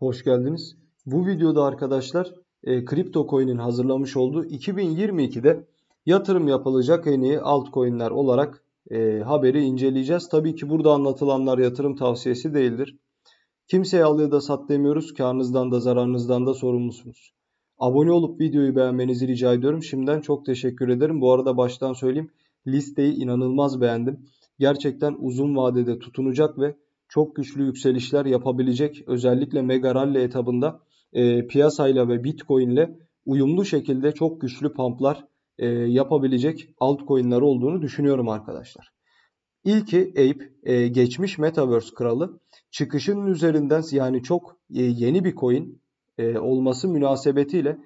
Hoş geldiniz. Bu videoda arkadaşlar e, CryptoCoin'in hazırlamış olduğu 2022'de yatırım yapılacak en iyi altcoin'ler olarak e, haberi inceleyeceğiz. Tabii ki burada anlatılanlar yatırım tavsiyesi değildir. Kimseye al ya da sat demiyoruz. Karnınızdan da zararınızdan da sorumlusunuz. Abone olup videoyu beğenmenizi rica ediyorum. Şimdiden çok teşekkür ederim. Bu arada baştan söyleyeyim listeyi inanılmaz beğendim. Gerçekten uzun vadede tutunacak ve çok güçlü yükselişler yapabilecek özellikle mega rally etabında e, piyasayla ve bitcoin ile uyumlu şekilde çok güçlü pumplar e, yapabilecek altcoin'ler olduğunu düşünüyorum arkadaşlar. İlki Ape e, geçmiş Metaverse kralı çıkışının üzerinden yani çok e, yeni bir coin e, olması münasebetiyle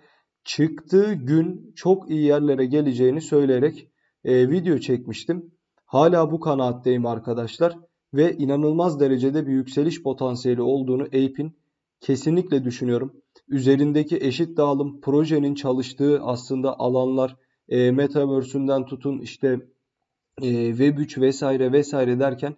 çıktığı gün çok iyi yerlere geleceğini söyleyerek e, video çekmiştim. Hala bu kanaatteyim arkadaşlar ve inanılmaz derecede bir yükseliş potansiyeli olduğunu APE'in kesinlikle düşünüyorum. Üzerindeki eşit dağılım projenin çalıştığı aslında alanlar e, Metaverse'ünden tutun işte e, Web3 vesaire vesaire derken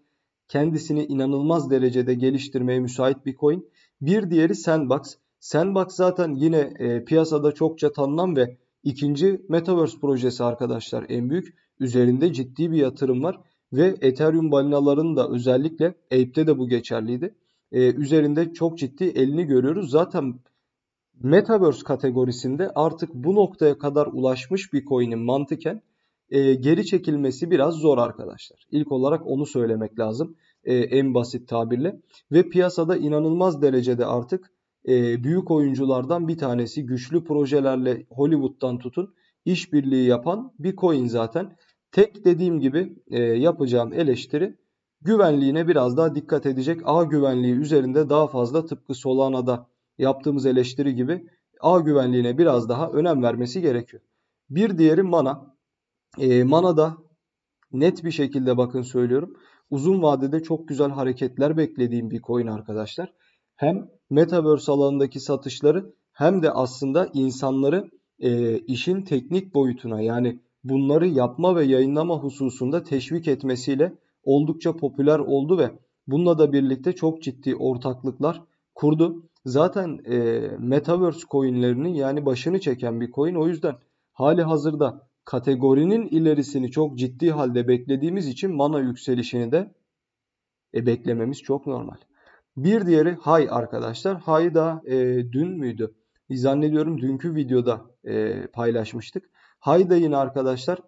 kendisini inanılmaz derecede geliştirmeye müsait bir coin. Bir diğeri Sandbox. Sandbox zaten yine e, piyasada çokça tanınan ve ikinci Metaverse projesi arkadaşlar en büyük. Üzerinde ciddi bir yatırım var ve Ethereum balinalarının da özellikle Ape'de de bu geçerliydi. Ee, üzerinde çok ciddi elini görüyoruz. Zaten Metaverse kategorisinde artık bu noktaya kadar ulaşmış bir coin'in mantıken e, geri çekilmesi biraz zor arkadaşlar. İlk olarak onu söylemek lazım e, en basit tabirle. Ve piyasada inanılmaz derecede artık e, büyük oyunculardan bir tanesi güçlü projelerle Hollywood'dan tutun işbirliği yapan bir coin zaten. Tek dediğim gibi e, yapacağım eleştiri güvenliğine biraz daha dikkat edecek. A güvenliği üzerinde daha fazla tıpkı Solana'da yaptığımız eleştiri gibi A güvenliğine biraz daha önem vermesi gerekiyor. Bir diğeri mana. E, mana da net bir şekilde bakın söylüyorum. Uzun vadede çok güzel hareketler beklediğim bir coin arkadaşlar. Hem metaverse alanındaki satışları hem de aslında insanları e, işin teknik boyutuna yani bunları yapma ve yayınlama hususunda teşvik etmesiyle oldukça popüler oldu ve bununla da birlikte çok ciddi ortaklıklar kurdu. Zaten e, Metaverse coinlerinin yani başını çeken bir coin o yüzden hali hazırda kategorinin ilerisini çok ciddi halde beklediğimiz için mana yükselişini de e, beklememiz çok normal. Bir diğeri Hay arkadaşlar. Hay da e, dün müydü? zannediyorum dünkü videoda e, paylaşmıştık. Hayda yine arkadaşlar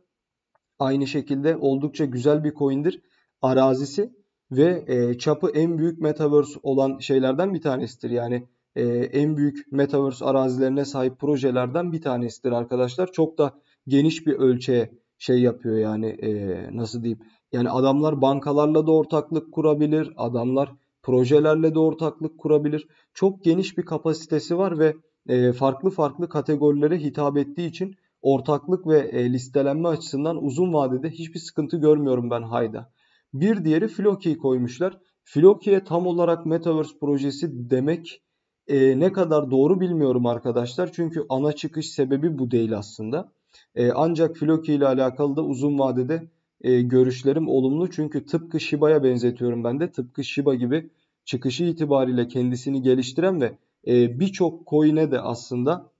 aynı şekilde oldukça güzel bir coin'dir. Arazisi ve e, çapı en büyük metaverse olan şeylerden bir tanesidir. Yani e, en büyük metaverse arazilerine sahip projelerden bir tanesidir arkadaşlar. Çok da geniş bir ölçeğe şey yapıyor yani e, nasıl diyeyim. Yani adamlar bankalarla da ortaklık kurabilir. Adamlar projelerle de ortaklık kurabilir. Çok geniş bir kapasitesi var ve e, farklı farklı kategorilere hitap ettiği için ortaklık ve e, listelenme açısından uzun vadede hiçbir sıkıntı görmüyorum ben Hayda. Bir diğeri Floki'yi koymuşlar. Floki'ye tam olarak Metaverse projesi demek e, ne kadar doğru bilmiyorum arkadaşlar. Çünkü ana çıkış sebebi bu değil aslında. ancak Floki ile alakalı da uzun vadede görüşlerim olumlu. Çünkü tıpkı Shiba'ya benzetiyorum ben de. Tıpkı Shiba gibi çıkışı itibariyle kendisini geliştiren ve e, birçok coin'e de aslında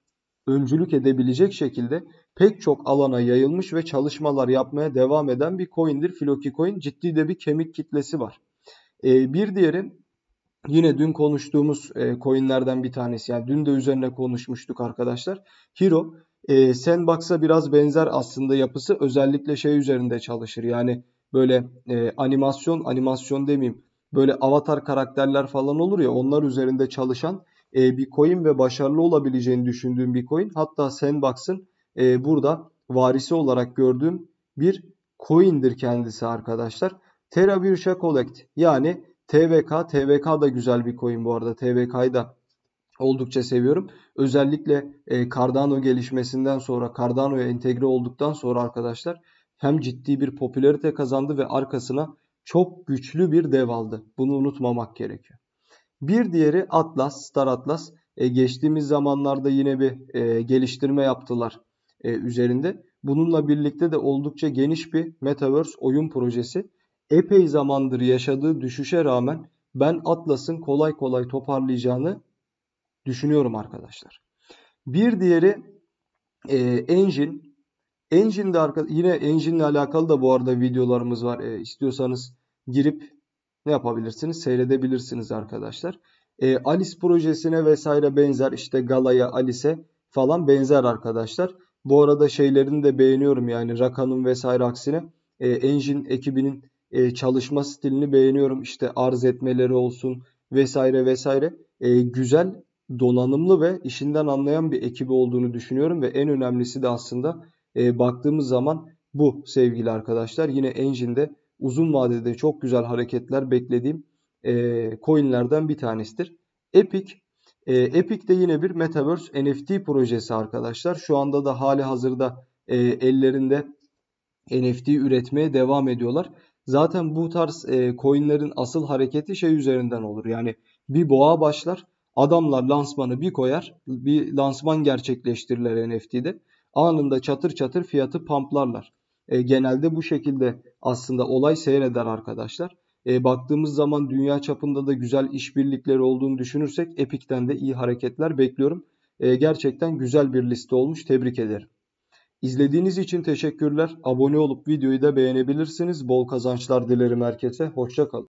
öncülük edebilecek şekilde pek çok alana yayılmış ve çalışmalar yapmaya devam eden bir coin'dir Floki Coin. Ciddi de bir kemik kitlesi var. Ee, bir diğeri yine dün konuştuğumuz e, coin'lerden bir tanesi. Yani dün de üzerine konuşmuştuk arkadaşlar. Hero e, Sandbox'a biraz benzer aslında yapısı özellikle şey üzerinde çalışır. Yani böyle e, animasyon, animasyon demeyeyim böyle avatar karakterler falan olur ya onlar üzerinde çalışan e, bir coin ve başarılı olabileceğini düşündüğüm bir coin. Hatta Sandbox'ın e, burada varisi olarak gördüğüm bir coin'dir kendisi arkadaşlar. Terra Virus'a Collect yani TVK. TVK da güzel bir coin bu arada. TVK'yı da oldukça seviyorum. Özellikle e, Cardano gelişmesinden sonra Cardano'ya entegre olduktan sonra arkadaşlar hem ciddi bir popülerite kazandı ve arkasına çok güçlü bir dev aldı. Bunu unutmamak gerekiyor. Bir diğeri Atlas, Star Atlas. E, geçtiğimiz zamanlarda yine bir e, geliştirme yaptılar e, üzerinde. Bununla birlikte de oldukça geniş bir Metaverse oyun projesi. Epey zamandır yaşadığı düşüşe rağmen ben Atlas'ın kolay kolay toparlayacağını düşünüyorum arkadaşlar. Bir diğeri e, Engine. Engine'de yine Engine alakalı da bu arada videolarımız var. E, istiyorsanız girip ne yapabilirsiniz? Seyredebilirsiniz arkadaşlar. E, Alice projesine vesaire benzer işte Gala'ya, Alice'e falan benzer arkadaşlar. Bu arada şeylerini de beğeniyorum yani Rakan'ın vesaire aksine. E, Engine ekibinin e, çalışma stilini beğeniyorum. İşte arz etmeleri olsun vesaire vesaire. E, güzel, donanımlı ve işinden anlayan bir ekibi olduğunu düşünüyorum. Ve en önemlisi de aslında e, baktığımız zaman bu sevgili arkadaşlar. Yine Engine'de uzun vadede çok güzel hareketler beklediğim e, coinlerden bir tanesidir. Epic e, Epic de yine bir Metaverse NFT projesi arkadaşlar. Şu anda da hali hazırda e, ellerinde NFT üretmeye devam ediyorlar. Zaten bu tarz e, coinlerin asıl hareketi şey üzerinden olur. Yani bir boğa başlar. Adamlar lansmanı bir koyar. Bir lansman gerçekleştirirler NFT'de. Anında çatır çatır fiyatı pumplarlar. E, genelde bu şekilde aslında olay seyreder arkadaşlar. E, baktığımız zaman dünya çapında da güzel işbirlikleri olduğunu düşünürsek Epic'ten de iyi hareketler bekliyorum. E, gerçekten güzel bir liste olmuş. Tebrik ederim. İzlediğiniz için teşekkürler. Abone olup videoyu da beğenebilirsiniz. Bol kazançlar dilerim herkese. Hoşçakalın.